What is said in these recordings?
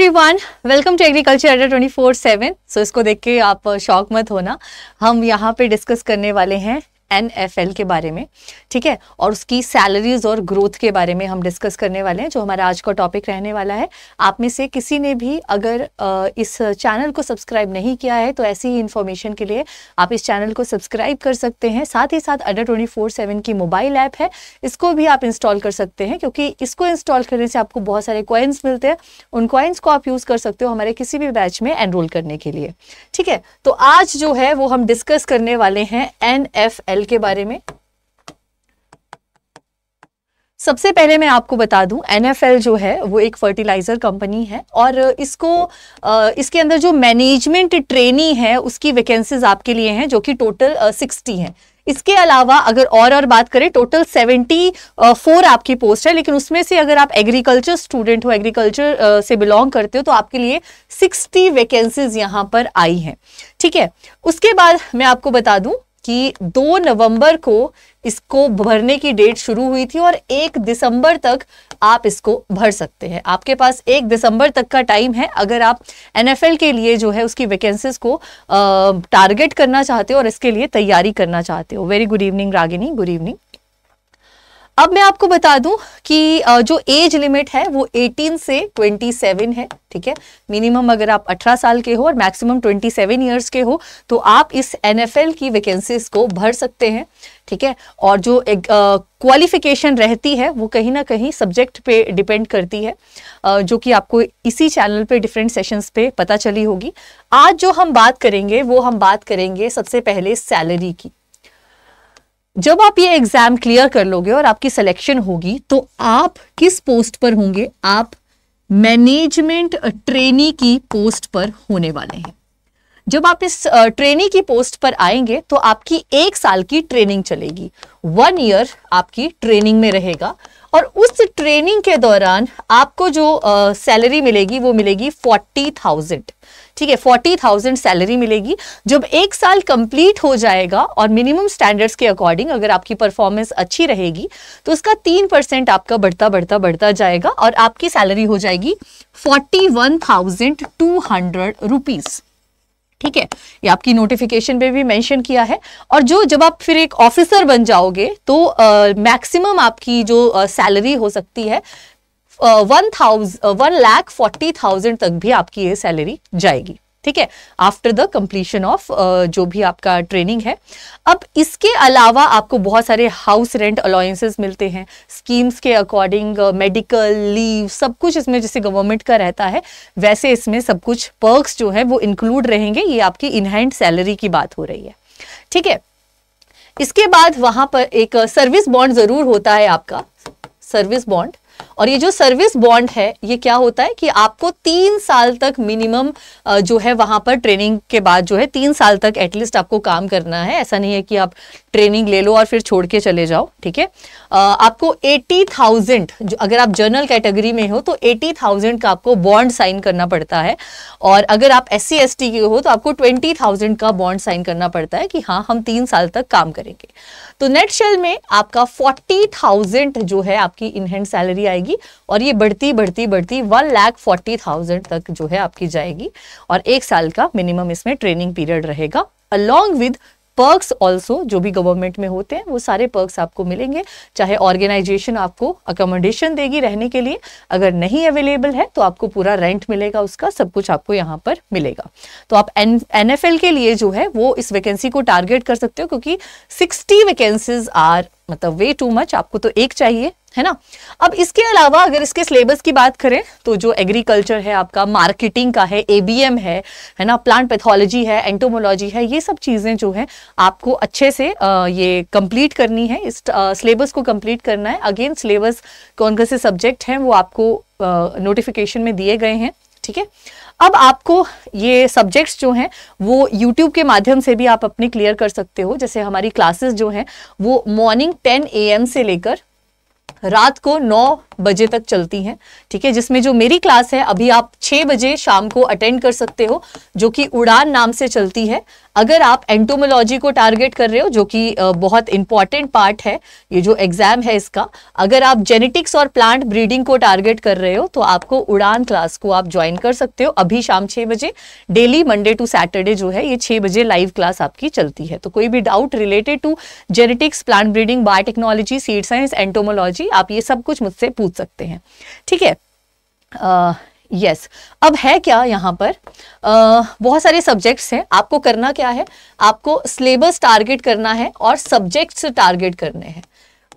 Everyone welcome to agriculture Adda four seven so इसको देख के आप शौक मत होना हम यहाँ पे डिस्कस करने वाले हैं एन एफ एल के बारे में ठीक है और उसकी सैलरीज और ग्रोथ के बारे में हम डिस्कस करने वाले हैं जो हमारा आज का टॉपिक रहने वाला है आप में से किसी ने भी अगर इस चैनल को सब्सक्राइब नहीं किया है तो ऐसी ही इन्फॉर्मेशन के लिए आप इस चैनल को सब्सक्राइब कर सकते हैं साथ ही साथ अडर ट्वेंटी फोर सेवन की मोबाइल ऐप है इसको भी आप इंस्टॉल कर सकते हैं क्योंकि इसको इंस्टॉल करने से आपको बहुत सारे कॉइन्स मिलते हैं उन कॉइन्स को आप यूज़ कर सकते हो हमारे किसी भी बैच में एनरोल करने के लिए ठीक है तो आज जो है वो हम डिस्कस करने वाले हैं एन एफ एल हल के बारे में सबसे पहले मैं आपको बता दूं एनएफएल जो है वो एक फर्टिलाइजर कंपनी है और इसको इसके अंदर जो मैनेजमेंट ट्रेनी है उसकी वैकेंसीज आपके लिए हैं जो कि टोटल सिक्सटी हैं इसके अलावा अगर और और बात करें टोटल सेवेंटी फोर आपकी पोस्ट है लेकिन उसमें से अगर आप एग्रीकल्चर स्टूडेंट हो एग्रीकल्चर से बिलोंग करते हो तो आपके लिए सिक्सटी वैकेंसीज यहाँ पर आई हैं ठीक है उसके बाद मैं आपको बता दूं कि 2 नवंबर को इसको भरने की डेट शुरू हुई थी और 1 दिसंबर तक आप इसको भर सकते हैं आपके पास 1 दिसंबर तक का टाइम है अगर आप एनएफएल के लिए जो है उसकी वैकेंसीज को टारगेट करना चाहते हो और इसके लिए तैयारी करना चाहते हो very good evening Ragini good evening अब मैं आपको बता दूं कि जो एज लिमिट है वो 18 से 27 है ठीक है मिनिमम अगर आप 18 साल के हो और मैक्सिमम 27 इयर्स के हो तो आप इस एनएफएल की वैकेंसीज को भर सकते हैं ठीक है और जो एक क्वालिफिकेशन रहती है वो कहीं ना कहीं सब्जेक्ट पे डिपेंड करती है आ, जो कि आपको इसी चैनल पे डिफरेंट सेशंस पे पता चली होगी आज जो हम बात करेंगे वो हम बात करेंगे सबसे पहले सैलरी की जब आप ये एग्जाम क्लियर कर लोगे और आपकी सिलेक्शन होगी तो आप किस पोस्ट पर होंगे आप मैनेजमेंट ट्रेनी की पोस्ट पर होने वाले हैं जब आप इस ट्रेनी की पोस्ट पर आएंगे तो आपकी एक साल की ट्रेनिंग चलेगी वन ईयर आपकी ट्रेनिंग में रहेगा और उस ट्रेनिंग के दौरान आपको जो सैलरी मिलेगी वो मिलेगी फोर्टी थाउजेंड ठीक है फोर्टी थाउजेंड सैलरी मिलेगी जब एक साल कंप्लीट हो जाएगा और मिनिमम स्टैंडर्ड्स के अकॉर्डिंग अगर आपकी परफॉर्मेंस अच्छी रहेगी तो उसका तीन परसेंट आपका बढ़ता बढ़ता बढ़ता जाएगा और आपकी सैलरी हो जाएगी forty one thousand two hundred rupees ठीक है ये आपकी नोटिफिकेशन पे भी मेंशन किया है और जो जब आप फिर एक ऑफिसर बन जाओगे तो मैक्सिमम आपकी जो सैलरी हो सकती है one thousand one lakh forty thousand तक भी आपकी ये सैलरी जाएगी ठीक है आफ्टर द कंप्लीशन ऑफ जो भी आपका ट्रेनिंग है अब इसके अलावा आपको बहुत सारे हाउस रेंट अलाउंसेस मिलते हैं स्कीम्स के अकॉर्डिंग मेडिकल लीव सब कुछ इसमें जैसे गवर्नमेंट का रहता है वैसे इसमें सब कुछ पर्क्स जो है वो इंक्लूड रहेंगे ये आपकी इनहैंड सैलरी की बात हो रही है ठीक है इसके बाद वहां पर एक सर्विस बॉन्ड जरूर होता है आपका सर्विस बॉन्ड और ये जो सर्विस बॉन्ड है ये क्या होता है कि आपको तीन साल तक मिनिमम जो है वहां पर ट्रेनिंग के बाद जो है तीन साल तक एटलीस्ट आपको काम करना है ऐसा नहीं है कि आप ट्रेनिंग ले लो और फिर छोड़ के चले जाओ ठीक है आपको एटी थाउजेंड अगर आप जर्नल कैटेगरी में हो तो एटी थाउजेंड का आपको बॉन्ड साइन करना पड़ता है और अगर आप एस सी के हो तो आपको ट्वेंटी थाउजेंड का बॉन्ड साइन करना पड़ता है कि हाँ हम तीन साल तक काम करेंगे तो नेट शेल में आपका फोर्टी थाउजेंड जो है आपकी इनहैंड सैलरी आएगी और ये बढ़ती बढ़ती बढ़ती वन लाख फोर्टी थाउजेंड तक जो है आपकी जाएगी और एक साल का मिनिमम इसमें ट्रेनिंग पीरियड रहेगा अलॉन्ग विद पर्क्स ऑल्सो जो भी गवर्नमेंट में होते हैं वो सारे पर्क्स आपको मिलेंगे चाहे ऑर्गेनाइजेशन आपको अकोमोडेशन देगी रहने के लिए अगर नहीं अवेलेबल है तो आपको पूरा रेंट मिलेगा उसका सब कुछ आपको यहाँ पर मिलेगा तो आप एन एन के लिए जो है वो इस वैकेंसी को टारगेट कर सकते हो क्योंकि सिक्सटी वैकेंसीज आर मतलब वे टू मच आपको तो एक चाहिए है ना अब इसके अलावा अगर इसके सिलेबस की बात करें तो जो एग्रीकल्चर है आपका मार्केटिंग का है एबीएम है है ना प्लांट पैथोलॉजी है एंटोमोलॉजी है ये सब चीज़ें जो है आपको अच्छे से आ, ये कंप्लीट करनी है इस सिलेबस को कंप्लीट करना है अगेन सिलेबस कौन कौन से सब्जेक्ट हैं वो आपको नोटिफिकेशन में दिए गए हैं ठीक है अब आपको ये सब्जेक्ट्स जो हैं वो यूट्यूब के माध्यम से भी आप अपने क्लियर कर सकते हो जैसे हमारी क्लासेस जो हैं वो मॉर्निंग 10 एम से लेकर रात को बजे तक चलती हैं ठीक है जिसमें जो मेरी क्लास है अभी आप छः बजे शाम को अटेंड कर सकते हो जो कि उड़ान नाम से चलती है अगर आप एंटोमोलॉजी को टारगेट कर रहे हो जो कि बहुत इंपॉर्टेंट पार्ट है ये जो एग्जाम है इसका अगर आप जेनेटिक्स और प्लांट ब्रीडिंग को टारगेट कर रहे हो तो आपको उड़ान क्लास को आप ज्वाइन कर सकते हो अभी शाम छः बजे डेली मंडे टू सैटरडे जो है ये छः बजे लाइव क्लास आपकी चलती है तो कोई भी doubt related to genetics plant breeding biotechnology seed science entomology आप ये सब कुछ मुझसे पूछ पूछ सकते हैं ठीक है यस yes. अब है क्या यहाँ पर आ, बहुत सारे सब्जेक्ट्स हैं आपको करना क्या है आपको सिलेबस टारगेट करना है और सब्जेक्ट्स टारगेट करने हैं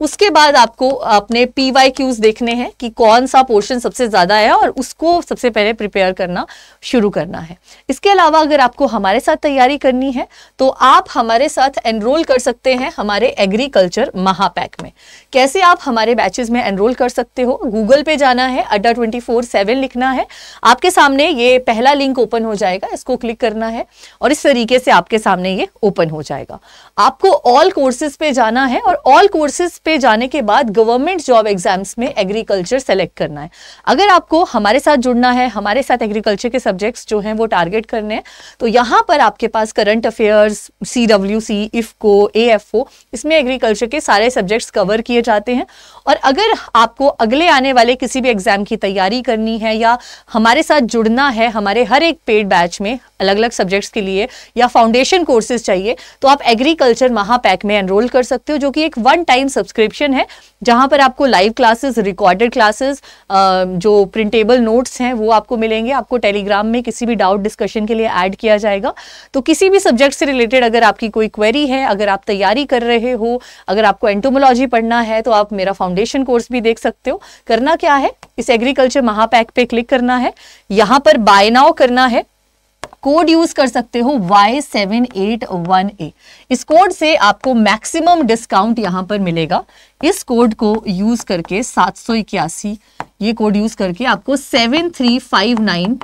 उसके बाद आपको अपने पी वाई क्यूज देखने हैं कि कौन सा पोर्शन सबसे ज़्यादा है और उसको सबसे पहले प्रिपेयर करना शुरू करना है इसके अलावा अगर आपको हमारे साथ तैयारी करनी है तो आप हमारे साथ एनरोल कर सकते हैं हमारे एग्रीकल्चर महापैक में कैसे आप हमारे बैचेज में एनरोल कर सकते हो गूगल पे जाना है अड्डा ट्वेंटी फोर सेवन लिखना है आपके सामने ये पहला लिंक ओपन हो जाएगा इसको क्लिक करना है और इस तरीके से आपके सामने ये ओपन हो जाएगा आपको ऑल कोर्सेज पे जाना है और ऑल कोर्सेज पे जाने के बाद गवर्नमेंट जॉब एग्जाम्स में एग्रीकल्चर सेलेक्ट करना है अगर आपको हमारे साथ जुड़ना है हमारे साथ एग्रीकल्चर के सब्जेक्ट्स जो हैं वो टारगेट करने हैं तो यहाँ पर आपके पास current affairs C W C IFFCO A F O इसमें एग्रीकल्चर के सारे सब्जेक्ट्स कवर किए जाते हैं और अगर आपको अगले आने वाले किसी भी एग्जाम की तैयारी करनी है या हमारे साथ जुड़ना है हमारे हर एक पेड बैच में अलग अलग सब्जेक्ट्स के लिए या फाउंडेशन कोर्सेज चाहिए तो आप एग्रीकल्चर महापैक में एनरोल कर सकते हो जो कि एक वन टाइम सब्सक्रिप्शन है जहां पर आपको लाइव क्लासेस रिकॉर्डेड क्लासेस जो प्रिंटेबल नोट्स हैं वो आपको मिलेंगे आपको टेलीग्राम में किसी भी डाउट डिस्कशन के लिए ऐड किया जाएगा तो किसी भी सब्जेक्ट से रिलेटेड अगर आपकी कोई क्वेरी है अगर आप तैयारी कर रहे हो अगर आपको एंटोमोलॉजी पढ़ना है तो आप मेरा फाउंडेशन कोर्स भी देख सकते हो करना क्या है इस एग्रीकल्चर महापैक पे क्लिक करना है यहाँ पर बाय नाउ करना है कोड यूज कर सकते हो Y seven eight one A इस कोड से आपको मैक्सिमम डिस्काउंट यहां पर मिलेगा इस कोड को यूज करके सात सौ इक्यासी ये कोड यूज करके आपको सेवन थ्री फाइव नाइन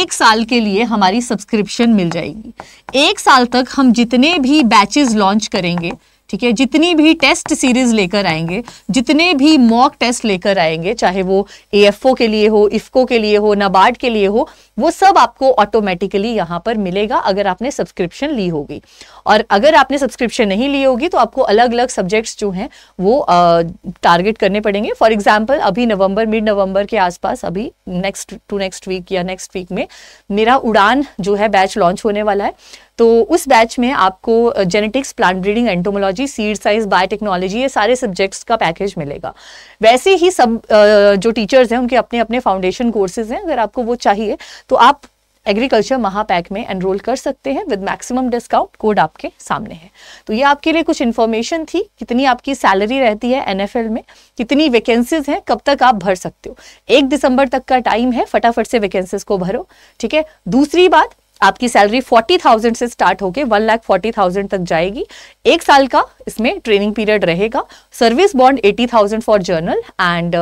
एक साल के लिए हमारी सब्सक्रिप्शन मिल जाएगी एक साल तक हम जितने भी बैचेस लॉन्च करेंगे ठीक है जितनी भी टेस्ट सीरीज लेकर आएंगे जितने भी मॉक टेस्ट लेकर आएंगे चाहे वो ए के लिए हो इफको के लिए हो नबार्ड के लिए हो वो सब आपको ऑटोमेटिकली यहां पर मिलेगा अगर आपने सब्सक्रिप्शन ली होगी और अगर आपने सब्सक्रिप्शन नहीं ली होगी तो आपको अलग अलग सब्जेक्ट्स जो हैं वो टारगेट करने पड़ेंगे फॉर एग्जाम्पल अभी नवंबर मिड नवंबर के आसपास अभी नेक्स्ट टू नेक्स्ट वीक या नेक्स्ट वीक में मेरा उड़ान जो है बैच लॉन्च होने वाला है तो उस बैच में आपको genetics plant breeding entomology seed science biotechnology ये सारे सब्जेक्ट्स का पैकेज मिलेगा वैसे ही सब जो टीचर्स हैं उनके अपने अपने फाउंडेशन कोर्सेज हैं अगर आपको वो चाहिए तो आप एग्रीकल्चर महापैक में एनरोल कर सकते हैं विद मैक्सिमम डिस्काउंट कोड आपके सामने है तो ये आपके लिए कुछ इन्फॉर्मेशन थी कितनी आपकी सैलरी रहती है एनएफएल में कितनी वैकेंसीज हैं कब तक आप भर सकते हो एक दिसंबर तक का टाइम है फटाफट से वैकेंसीज को भरो ठीक है दूसरी बात आपकी सैलरी फोर्टी थाउजेंड से स्टार्ट होकर वन लाख फोर्टी थाउजेंड तक जाएगी एक साल का इसमें ट्रेनिंग पीरियड रहेगा service bond eighty thousand for general and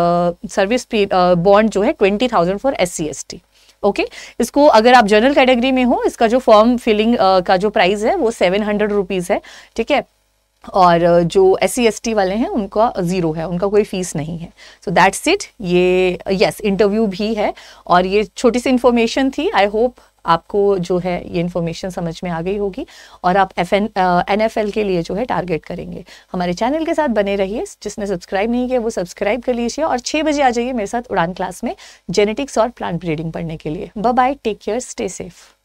service bond जो है twenty thousand for S C S T okay इसको अगर आप जनरल कैटेगरी में हो इसका जो फॉर्म फिलिंग uh, का जो प्राइस है वो सेवन हंड्रेड रुपीज़ है ठीक है और uh, जो एस सी वाले हैं उनका ज़ीरो है उनका कोई फीस नहीं है सो दैट्स इट ये यस yes, इंटरव्यू भी है और ये छोटी सी इन्फॉर्मेशन थी आई होप आपको जो है ये इन्फॉर्मेशन समझ में आ गई होगी और आप F N N F L के लिए जो है टारगेट करेंगे हमारे चैनल के साथ बने रहिए जिसने सब्सक्राइब नहीं किया वो सब्सक्राइब कर लीजिए और छः बजे आ जाइए मेरे साथ उड़ान क्लास में जेनेटिक्स और प्लांट ब्रीडिंग पढ़ने के लिए bye take care stay safe